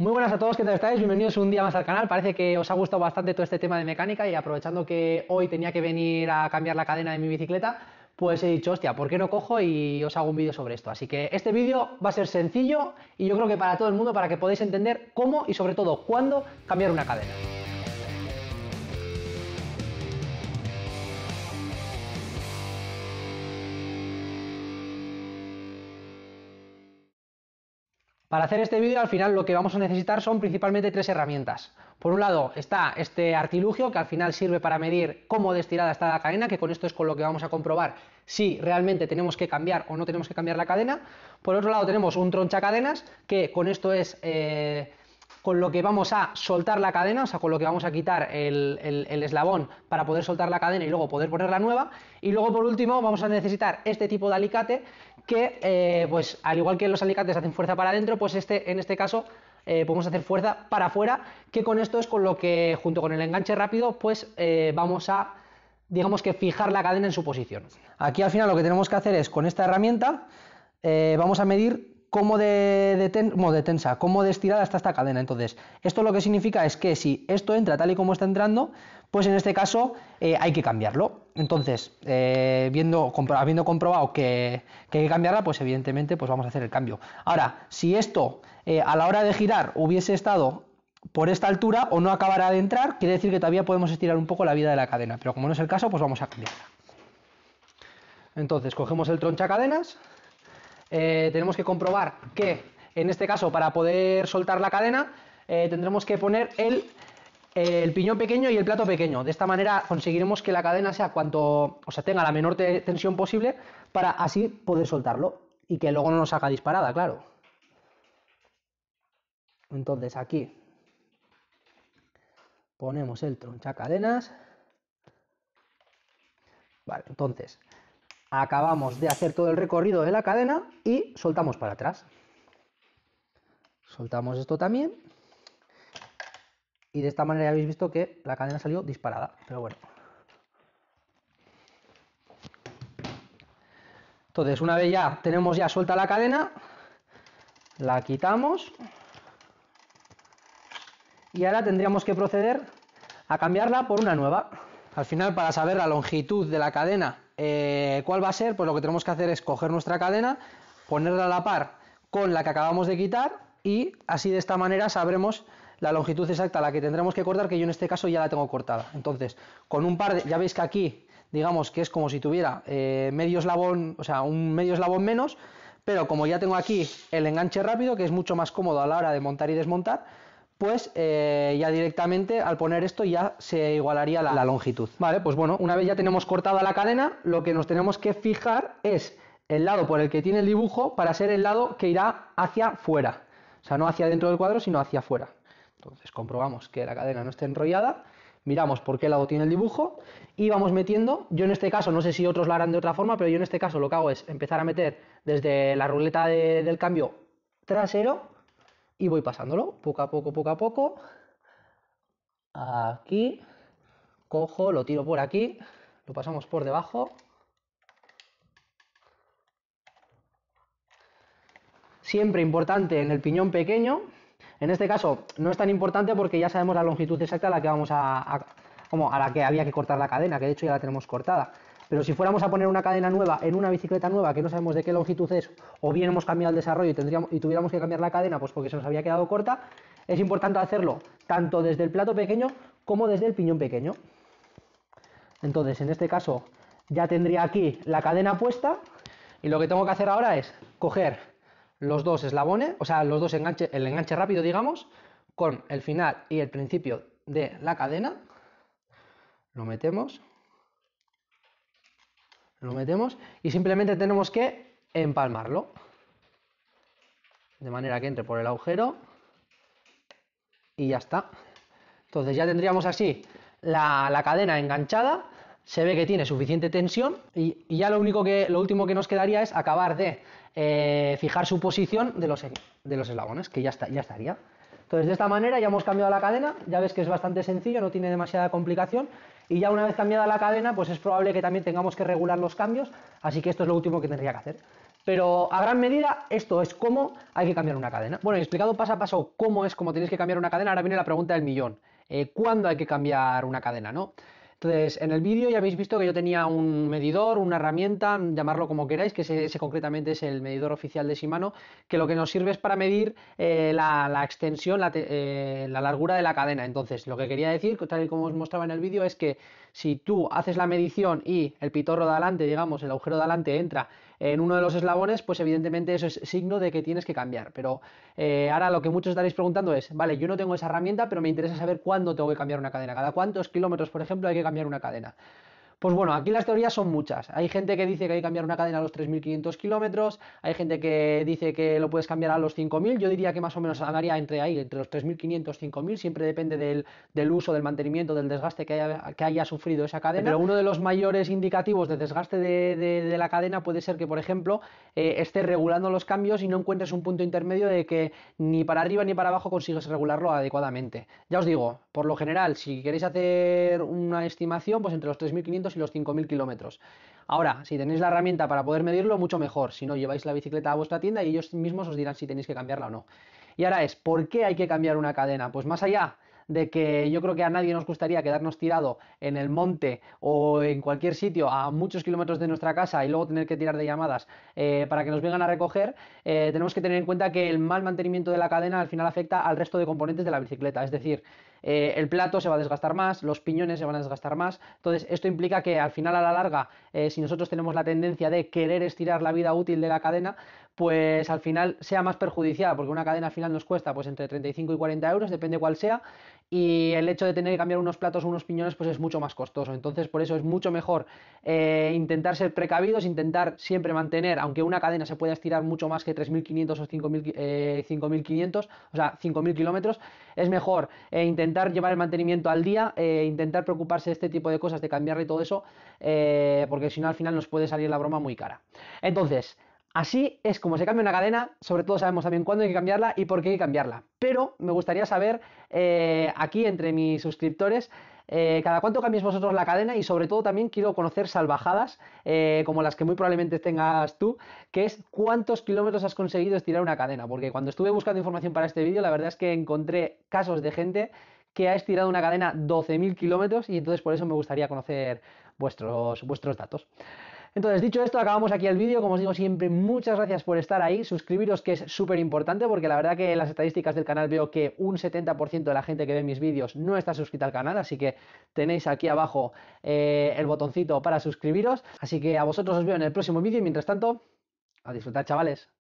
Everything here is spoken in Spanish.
Muy buenas a todos, ¿qué tal estáis? Bienvenidos un día más al canal. Parece que os ha gustado bastante todo este tema de mecánica y aprovechando que hoy tenía que venir a cambiar la cadena de mi bicicleta, pues he dicho, hostia, ¿por qué no cojo y os hago un vídeo sobre esto? Así que este vídeo va a ser sencillo y yo creo que para todo el mundo, para que podáis entender cómo y sobre todo cuándo cambiar una cadena. Para hacer este vídeo al final lo que vamos a necesitar son principalmente tres herramientas. Por un lado está este artilugio que al final sirve para medir cómo destirada está la cadena, que con esto es con lo que vamos a comprobar si realmente tenemos que cambiar o no tenemos que cambiar la cadena. Por otro lado tenemos un tronchacadenas que con esto es eh, con lo que vamos a soltar la cadena, o sea, con lo que vamos a quitar el, el, eslabón para poder soltar la cadena y luego poder poner la nueva. Y luego por último vamos a necesitar este tipo de alicate que, eh, pues, al igual que los alicates hacen fuerza para adentro, pues este, en este caso eh, podemos hacer fuerza para afuera, que con esto es con lo que, junto con el enganche rápido, pues eh, vamos a, digamos que fijar la cadena en su posición. Aquí al final lo que tenemos que hacer es, con esta herramienta, vamos a medir cómo de, tensa, cómo de estirada está esta cadena. Entonces, esto lo que significa es que si esto entra tal y como está entrando, pues en este caso eh, hay que cambiarlo. Entonces, eh, viendo, habiendo comprobado que, hay que cambiarla, pues evidentemente pues vamos a hacer el cambio. Ahora, si esto eh, a la hora de girar hubiese estado por esta altura o no acabará de entrar, quiere decir que todavía podemos estirar un poco la vida de la cadena, pero como no es el caso, pues vamos a cambiarla. Entonces, cogemos el troncha cadenas eh, tenemos que comprobar que, en este caso, para poder soltar la cadena, eh, tendremos que poner el, piñón pequeño y el plato pequeño. De esta manera conseguiremos que la cadena sea cuanto, o sea, tenga la menor tensión posible para así poder soltarlo y que luego no nos haga disparada, claro. Entonces aquí ponemos el tronchacadenas. Vale, entonces Acabamos de hacer todo el recorrido de la cadena y soltamos para atrás. Soltamos esto también. Y de esta manera ya habéis visto que la cadena salió disparada. Pero bueno. Entonces, una vez ya tenemos ya suelta la cadena, la quitamos. Y ahora tendríamos que proceder a cambiarla por una nueva. Al final, para saber la longitud de la cadena eh, ¿Cuál va a ser? Pues lo que tenemos que hacer es coger nuestra cadena, ponerla a la par con la que acabamos de quitar y así de esta manera sabremos la longitud exacta a la que tendremos que cortar, que yo en este caso ya la tengo cortada. Entonces, con un par de, ya veis que aquí, digamos que es como si tuviera eh, medio eslabón, o sea, un medio eslabón menos, pero como ya tengo aquí el enganche rápido, que es mucho más cómodo a la hora de montar y desmontar, pues eh, ya directamente al poner esto ya se igualaría la, longitud. Vale, pues bueno, una vez ya tenemos cortada la cadena, lo que nos tenemos que fijar es el lado por el que tiene el dibujo para ser el lado que irá hacia fuera. O sea, no hacia dentro del cuadro, sino hacia fuera. Entonces comprobamos que la cadena no esté enrollada, miramos por qué lado tiene el dibujo y vamos metiendo. Yo en este caso, no sé si otros lo harán de otra forma, pero yo en este caso lo que hago es empezar a meter desde la ruleta del cambio trasero y voy pasándolo poco a poco, poco a poco. Aquí, cojo, lo tiro por aquí, lo pasamos por debajo. Siempre importante en el piñón pequeño. En este caso no es tan importante porque ya sabemos la longitud exacta a la que vamos a, como a la que había que cortar la cadena, que de hecho ya la tenemos cortada. Pero si fuéramos a poner una cadena nueva en una bicicleta nueva que no sabemos de qué longitud es, o bien hemos cambiado el desarrollo y, tuviéramos que cambiar la cadena, pues porque se nos había quedado corta, es importante hacerlo tanto desde el plato pequeño como desde el piñón pequeño. Entonces, en este caso, ya tendría aquí la cadena puesta y lo que tengo que hacer ahora es coger los dos eslabones, o sea, los dos el enganche rápido, digamos, con el final y el principio de la cadena. Lo metemos lo metemos y simplemente tenemos que empalmarlo. De manera que entre por el agujero y ya está. Entonces ya tendríamos así la, cadena enganchada, se ve que tiene suficiente tensión y, ya lo, único que, lo último que nos quedaría es acabar de eh, fijar su posición de los, de los eslabones, que ya, está, ya estaría. Entonces de esta manera ya hemos cambiado la cadena, ya ves que es bastante sencillo, no tiene demasiada complicación y ya una vez cambiada la cadena pues es probable que también tengamos que regular los cambios, así que esto es lo último que tendría que hacer. Pero a gran medida esto es cómo hay que cambiar una cadena. Bueno, he explicado paso a paso cómo es cómo tenéis que cambiar una cadena, ahora viene la pregunta del millón. Eh, ¿Cuándo hay que cambiar una cadena? ¿no? Entonces, en el vídeo ya habéis visto que yo tenía un medidor, una herramienta, llamarlo como queráis, que ese, concretamente es el medidor oficial de Shimano, que lo que nos sirve es para medir eh, la, extensión, la, eh, la, largura de la cadena. Entonces, lo que quería decir, tal y como os mostraba en el vídeo, es que si tú haces la medición y el pitorro de adelante, digamos, el agujero de adelante entra en uno de los eslabones, pues evidentemente eso es signo de que tienes que cambiar. Pero eh, ahora lo que muchos estaréis preguntando es, vale, yo no tengo esa herramienta, pero me interesa saber cuándo tengo que cambiar una cadena, cada cuántos kilómetros, por ejemplo, hay que cambiar una cadena. Pues bueno, aquí las teorías son muchas. Hay gente que dice que hay que cambiar una cadena a los 3.500 kilómetros, hay gente que dice que lo puedes cambiar a los 5.000, yo diría que más o menos haría entre ahí, entre los 3.500 y 5.000, siempre depende del, uso, del mantenimiento, del desgaste que haya, sufrido esa cadena. Pero uno de los mayores indicativos de desgaste de, la cadena puede ser que, por ejemplo, eh, estés regulando los cambios y no encuentres un punto intermedio de que ni para arriba ni para abajo consigues regularlo adecuadamente. Ya os digo, por lo general, si queréis hacer una estimación, pues entre los 3.500 y los 5.000 kilómetros. Ahora, si tenéis la herramienta para poder medirlo, mucho mejor. Si no, lleváis la bicicleta a vuestra tienda y ellos mismos os dirán si tenéis que cambiarla o no. Y ahora es, ¿por qué hay que cambiar una cadena? Pues más allá de que yo creo que a nadie nos gustaría quedarnos tirado en el monte o en cualquier sitio a muchos kilómetros de nuestra casa y luego tener que tirar de llamadas eh, para que nos vengan a recoger, eh, tenemos que tener en cuenta que el mal mantenimiento de la cadena al final afecta al resto de componentes de la bicicleta. Es decir, eh, el plato se va a desgastar más, los piñones se van a desgastar más. Entonces, esto implica que al final, a la larga, eh, si nosotros tenemos la tendencia de querer estirar la vida útil de la cadena, pues al final sea más perjudicial, porque una cadena al final nos cuesta pues entre 35 y 40 euros, depende cuál sea, y el hecho de tener que cambiar unos platos o unos piñones pues es mucho más costoso. Entonces por eso es mucho mejor eh, intentar ser precavidos, intentar siempre mantener, aunque una cadena se pueda estirar mucho más que 3.500 o 5.500, 5.500, eh, o sea, 5.000 kilómetros, es mejor eh, intentar llevar el mantenimiento al día, intentar preocuparse de este tipo de cosas, de cambiarle todo eso, porque si no al final nos puede salir la broma muy cara. Entonces, Así es como se cambia una cadena, sobre todo sabemos también cuándo hay que cambiarla y por qué hay que cambiarla. Pero me gustaría saber eh, aquí entre mis suscriptores eh, cada cuánto cambiéis vosotros la cadena y sobre todo también quiero conocer salvajadas eh, como las que muy probablemente tengas tú, que es cuántos kilómetros has conseguido estirar una cadena. Porque cuando estuve buscando información para este vídeo, la verdad es que encontré casos de gente que ha estirado una cadena 12.000 kilómetros y entonces por eso me gustaría conocer vuestros, vuestros datos. Entonces, dicho esto, acabamos aquí el vídeo. Como os digo siempre, muchas gracias por estar ahí. Suscribiros, que es súper importante, porque la verdad que en las estadísticas del canal veo que un 70% de la gente que ve mis vídeos no está suscrita al canal, así que tenéis aquí abajo eh, el botoncito para suscribiros. Así que a vosotros os veo en el próximo vídeo y mientras tanto, a disfrutar, chavales.